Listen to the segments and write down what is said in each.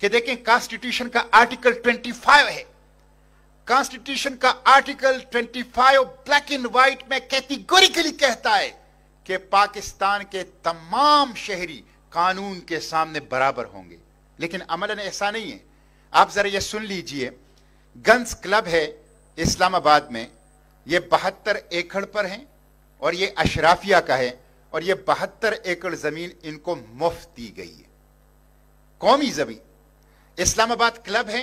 कि देखें कॉन्स्टिट्यूशन का आर्टिकल 25 है कॉन्स्टिट्यूशन का आर्टिकल 25 ब्लैक एंड व्हाइट में कैटेगोरिकली कहता है कि पाकिस्तान के तमाम शहरी कानून के सामने बराबर होंगे लेकिन अमलन ऐसा नहीं है आप ज़रा यह सुन लीजिए गन्स क्लब है इस्लामाबाद में ये बहत्तर एकड़ पर हैं और ये अशराफिया का है और ये बहत्तर एकड़ ज़मीन इनको मुफ्त दी गई है कौमी ज़मीन इस्लामाबाद क्लब है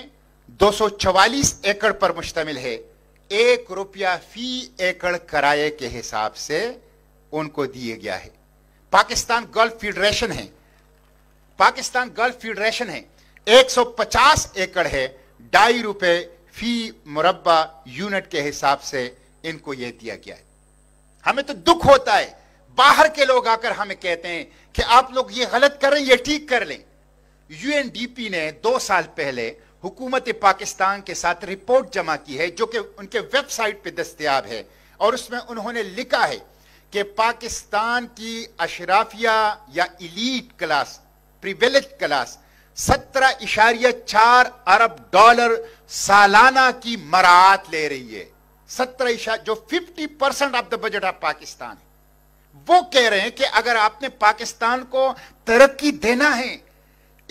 244 एकड़ पर मुश्तमिल है एक रुपया फी एकड़ किराए के हिसाब से उनको दिए गया है पाकिस्तान गोल्फ फेडरेशन है पाकिस्तान गल्फ फेडरेशन है 150 एकड़ है ढाई रुपए फी मुरबा यूनिट के हिसाब से इनको यह दिया गया है हमें तो दुख होता है बाहर के लोग आकर हमें कहते हैं कि आप लोग ये गलत करें यह ठीक कर लें यूएनडीपी ने दो साल पहले हुकूमत पाकिस्तान के साथ रिपोर्ट जमा की है जो कि उनके वेबसाइट पे दस्तियाब है और उसमें उन्होंने लिखा है कि पाकिस्तान की अशराफिया या इलीट क्लास प्रिवेलेज क्लास सत्रह इशारिया चार अरब डॉलर सालाना की मरात ले रही है सत्रह इशार जो fifty percent of the budget of Pakistan है वो कह रहे हैं कि अगर आपने पाकिस्तान को तरक्की देना है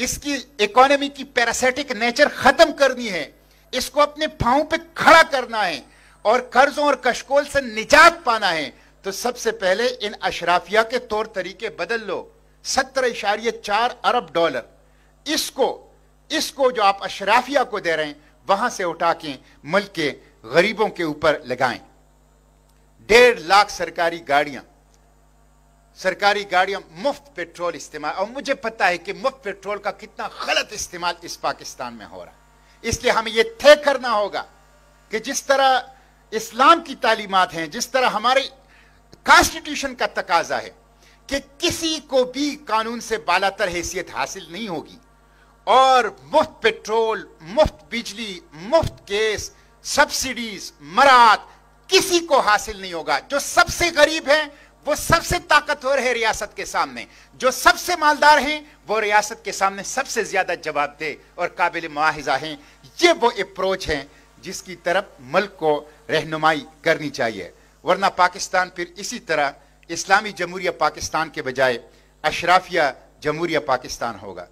इसकी इकोनॉमी की पैरासिटिक नेचर खत्म करनी है इसको अपने पांव पे खड़ा करना है और कर्जों और कशकोल से निजात पाना है तो सबसे पहले इन अशराफिया के तौर तरीके बदल लो सत्तर इशारिय चार अरब डॉलर इसको इसको जो आप अशराफिया को दे रहे हैं वहां से उठा के मुल्क के गरीबों के ऊपर लगाएं डेढ़ लाख सरकारी गाड़ियां सरकारी गाड़ियां मुफ्त पेट्रोल इस्तेमाल और मुझे पता है कि मुफ्त पेट्रोल का कितना गलत इस्तेमाल इस पाकिस्तान में हो रहा है इसलिए हमें यह तय करना होगा कि जिस तरह इस्लाम की तालीमत हैं जिस तरह हमारे कॉन्स्टिट्यूशन का तकाजा है कि किसी को भी कानून से बालातर हैसियत हासिल नहीं होगी और मुफ्त पेट्रोल मुफ्त बिजली मुफ्त गैस सब्सिडीज मरात किसी को हासिल नहीं होगा जो सबसे गरीब है वो सबसे ताकतवर है रियासत के सामने जो सबसे मालदार हैं वो रियासत के सामने सबसे ज्यादा जवाब दे और काबिल मुआजा हैं ये वो अप्रोच हैं जिसकी तरफ मुल्क को रहनुमाई करनी चाहिए वरना पाकिस्तान फिर इसी तरह इस्लामी जमहूरिया पाकिस्तान के बजाय अशराफिया जमहूरिया पाकिस्तान होगा